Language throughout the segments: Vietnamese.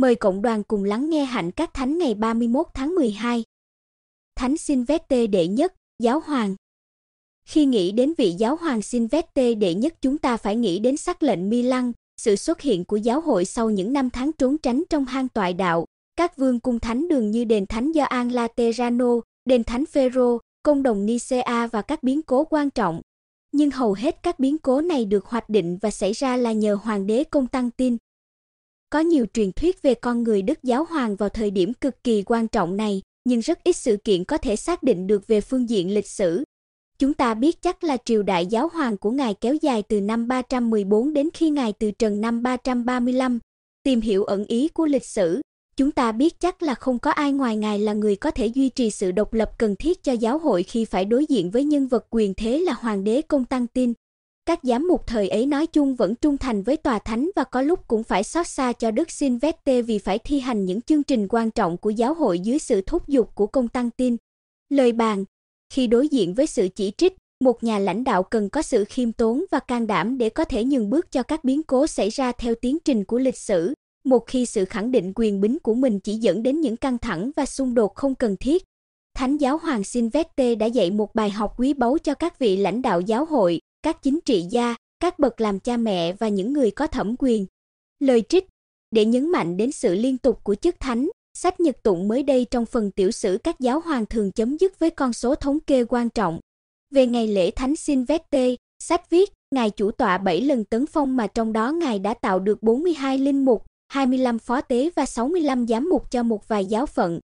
Mời cộng đoàn cùng lắng nghe hạnh các thánh ngày 31 tháng 12. Thánh Sinvete đệ nhất, giáo hoàng. Khi nghĩ đến vị giáo hoàng Sinvete đệ nhất chúng ta phải nghĩ đến sắc lệnh Milan, sự xuất hiện của giáo hội sau những năm tháng trốn tránh trong hang tọa đạo, các vương cung thánh đường như đền thánh Gioan Laterano, đền thánh Phêrô, công đồng Nicea và các biến cố quan trọng. Nhưng hầu hết các biến cố này được hoạch định và xảy ra là nhờ hoàng đế Công Tăng Tin, có nhiều truyền thuyết về con người Đức giáo hoàng vào thời điểm cực kỳ quan trọng này, nhưng rất ít sự kiện có thể xác định được về phương diện lịch sử. Chúng ta biết chắc là triều đại giáo hoàng của ngài kéo dài từ năm 314 đến khi ngài từ trần năm 335. Tìm hiểu ẩn ý của lịch sử, chúng ta biết chắc là không có ai ngoài ngài là người có thể duy trì sự độc lập cần thiết cho giáo hội khi phải đối diện với nhân vật quyền thế là hoàng đế Công Tăng Tin. Các giám mục thời ấy nói chung vẫn trung thành với tòa thánh và có lúc cũng phải xót xa cho Đức Silvestre vì phải thi hành những chương trình quan trọng của giáo hội dưới sự thúc giục của công tăng tin. Lời bàn Khi đối diện với sự chỉ trích, một nhà lãnh đạo cần có sự khiêm tốn và can đảm để có thể nhường bước cho các biến cố xảy ra theo tiến trình của lịch sử một khi sự khẳng định quyền bính của mình chỉ dẫn đến những căng thẳng và xung đột không cần thiết thánh giáo hoàng silvestre đã dạy một bài học quý báu cho các vị lãnh đạo giáo hội các chính trị gia, các bậc làm cha mẹ và những người có thẩm quyền. Lời trích để nhấn mạnh đến sự liên tục của chức thánh, sách Nhật Tụng mới đây trong phần tiểu sử các giáo hoàng thường chấm dứt với con số thống kê quan trọng. Về ngày lễ Thánh Silvester, sách viết, Ngài chủ tọa 7 lần tấn phong mà trong đó Ngài đã tạo được 42 linh mục, 25 phó tế và 65 giám mục cho một vài giáo phận.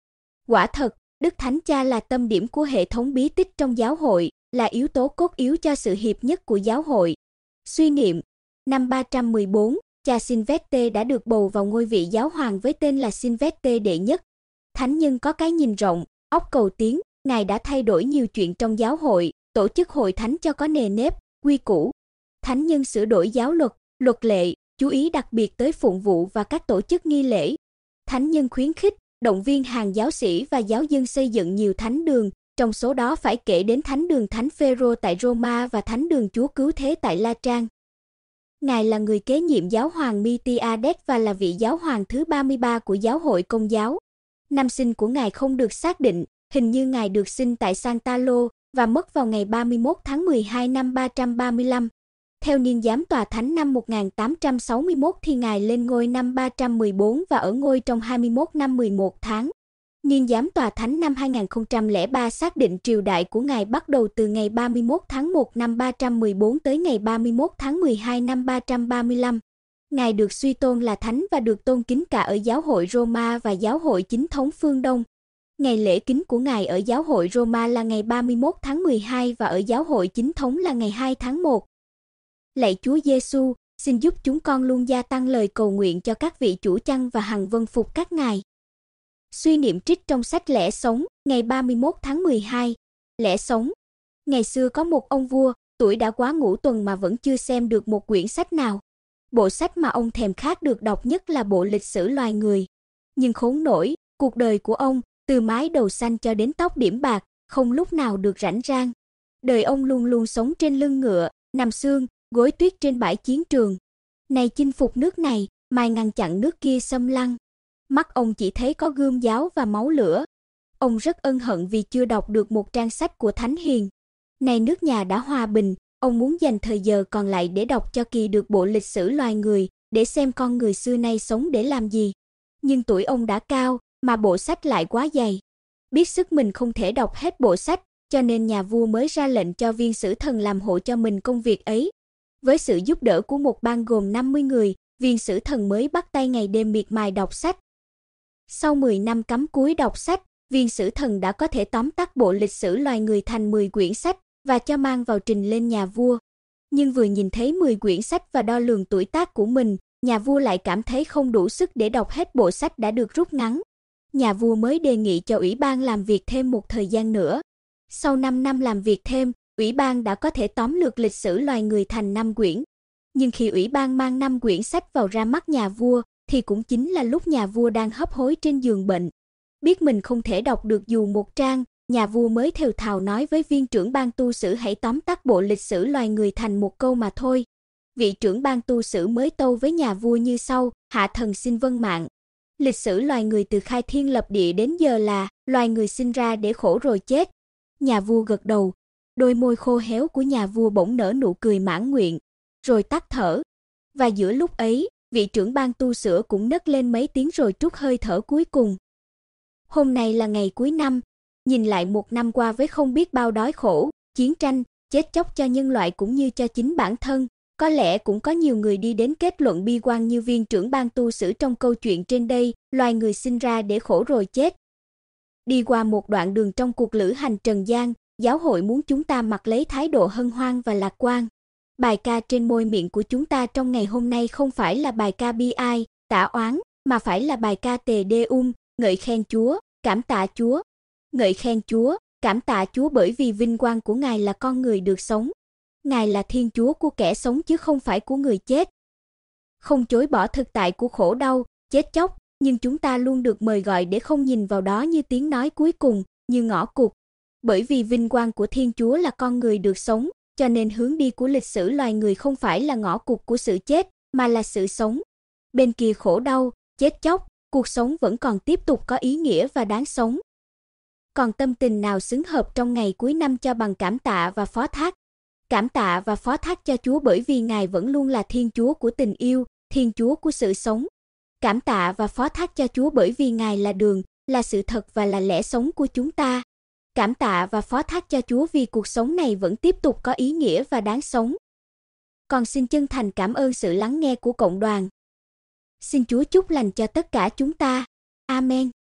Quả thật, Đức Thánh Cha là tâm điểm của hệ thống bí tích trong giáo hội là yếu tố cốt yếu cho sự hiệp nhất của giáo hội. Suy niệm, năm 314, cha Sinveste đã được bầu vào ngôi vị giáo hoàng với tên là Sinveste đệ nhất. Thánh nhân có cái nhìn rộng, óc cầu tiến, ngài đã thay đổi nhiều chuyện trong giáo hội, tổ chức hội thánh cho có nề nếp, quy củ. Thánh nhân sửa đổi giáo luật, luật lệ, chú ý đặc biệt tới phụng vụ và các tổ chức nghi lễ. Thánh nhân khuyến khích, động viên hàng giáo sĩ và giáo dân xây dựng nhiều thánh đường, trong số đó phải kể đến thánh đường Thánh Phêrô tại Roma và thánh đường Chúa Cứu Thế tại La Trang. Ngài là người kế nhiệm giáo hoàng Mitiades và là vị giáo hoàng thứ 33 của giáo hội Công giáo. Năm sinh của ngài không được xác định, hình như ngài được sinh tại Santalo và mất vào ngày 31 tháng 12 năm 335. Theo niên giám tòa thánh năm 1861 thì ngài lên ngôi năm 314 và ở ngôi trong 21 năm 11 tháng. Niên giám tòa thánh năm 2003 xác định triều đại của ngài bắt đầu từ ngày 31 tháng 1 năm 314 tới ngày 31 tháng 12 năm 335. Ngài được suy tôn là thánh và được tôn kính cả ở giáo hội Roma và giáo hội chính thống phương Đông. Ngày lễ kính của ngài ở giáo hội Roma là ngày 31 tháng 12 và ở giáo hội chính thống là ngày 2 tháng 1. Lạy Chúa Giêsu, xin giúp chúng con luôn gia tăng lời cầu nguyện cho các vị chủ chăn và hằng vân phục các ngài. Suy niệm trích trong sách Lẽ sống, ngày 31 tháng 12. Lẽ sống. Ngày xưa có một ông vua, tuổi đã quá ngũ tuần mà vẫn chưa xem được một quyển sách nào. Bộ sách mà ông thèm khát được đọc nhất là bộ lịch sử loài người. Nhưng khốn nổi, cuộc đời của ông, từ mái đầu xanh cho đến tóc điểm bạc, không lúc nào được rảnh rang. Đời ông luôn luôn sống trên lưng ngựa, nằm xương, gối tuyết trên bãi chiến trường. Này chinh phục nước này, mai ngăn chặn nước kia xâm lăng. Mắt ông chỉ thấy có gươm giáo và máu lửa. Ông rất ân hận vì chưa đọc được một trang sách của Thánh Hiền. Nay nước nhà đã hòa bình, ông muốn dành thời giờ còn lại để đọc cho kỳ được bộ lịch sử loài người, để xem con người xưa nay sống để làm gì. Nhưng tuổi ông đã cao, mà bộ sách lại quá dày. Biết sức mình không thể đọc hết bộ sách, cho nên nhà vua mới ra lệnh cho viên sử thần làm hộ cho mình công việc ấy. Với sự giúp đỡ của một ban gồm 50 người, viên sử thần mới bắt tay ngày đêm miệt mài đọc sách, sau 10 năm cấm cúi đọc sách, viên sử thần đã có thể tóm tắt bộ lịch sử loài người thành 10 quyển sách và cho mang vào trình lên nhà vua. Nhưng vừa nhìn thấy 10 quyển sách và đo lường tuổi tác của mình, nhà vua lại cảm thấy không đủ sức để đọc hết bộ sách đã được rút ngắn. Nhà vua mới đề nghị cho ủy ban làm việc thêm một thời gian nữa. Sau 5 năm làm việc thêm, ủy ban đã có thể tóm lược lịch sử loài người thành năm quyển. Nhưng khi ủy ban mang năm quyển sách vào ra mắt nhà vua, thì cũng chính là lúc nhà vua đang hấp hối trên giường bệnh. Biết mình không thể đọc được dù một trang, nhà vua mới thều thào nói với viên trưởng ban tu sử hãy tóm tắt bộ lịch sử loài người thành một câu mà thôi. Vị trưởng ban tu sử mới tâu với nhà vua như sau, hạ thần xin vân mạng. Lịch sử loài người từ khai thiên lập địa đến giờ là loài người sinh ra để khổ rồi chết. Nhà vua gật đầu, đôi môi khô héo của nhà vua bỗng nở nụ cười mãn nguyện, rồi tắt thở. Và giữa lúc ấy, vị trưởng ban tu sửa cũng nấc lên mấy tiếng rồi trút hơi thở cuối cùng. Hôm nay là ngày cuối năm, nhìn lại một năm qua với không biết bao đói khổ, chiến tranh, chết chóc cho nhân loại cũng như cho chính bản thân, có lẽ cũng có nhiều người đi đến kết luận bi quan như viên trưởng ban tu sửa trong câu chuyện trên đây, loài người sinh ra để khổ rồi chết. Đi qua một đoạn đường trong cuộc lữ hành trần gian, giáo hội muốn chúng ta mặc lấy thái độ hân hoan và lạc quan, Bài ca trên môi miệng của chúng ta trong ngày hôm nay không phải là bài ca bi ai, tả oán, mà phải là bài ca tề đê um, ngợi khen Chúa, cảm tạ Chúa. Ngợi khen Chúa, cảm tạ Chúa bởi vì vinh quang của Ngài là con người được sống. Ngài là Thiên Chúa của kẻ sống chứ không phải của người chết. Không chối bỏ thực tại của khổ đau, chết chóc, nhưng chúng ta luôn được mời gọi để không nhìn vào đó như tiếng nói cuối cùng, như ngõ cụt. Bởi vì vinh quang của Thiên Chúa là con người được sống, cho nên hướng đi của lịch sử loài người không phải là ngõ cụt của sự chết, mà là sự sống. Bên kia khổ đau, chết chóc, cuộc sống vẫn còn tiếp tục có ý nghĩa và đáng sống. Còn tâm tình nào xứng hợp trong ngày cuối năm cho bằng cảm tạ và phó thác. Cảm tạ và phó thác cho Chúa bởi vì Ngài vẫn luôn là Thiên Chúa của tình yêu, Thiên Chúa của sự sống. Cảm tạ và phó thác cho Chúa bởi vì Ngài là đường, là sự thật và là lẽ sống của chúng ta cảm tạ và phó thác cho Chúa vì cuộc sống này vẫn tiếp tục có ý nghĩa và đáng sống. Còn xin chân thành cảm ơn sự lắng nghe của cộng đoàn. Xin Chúa chúc lành cho tất cả chúng ta. Amen.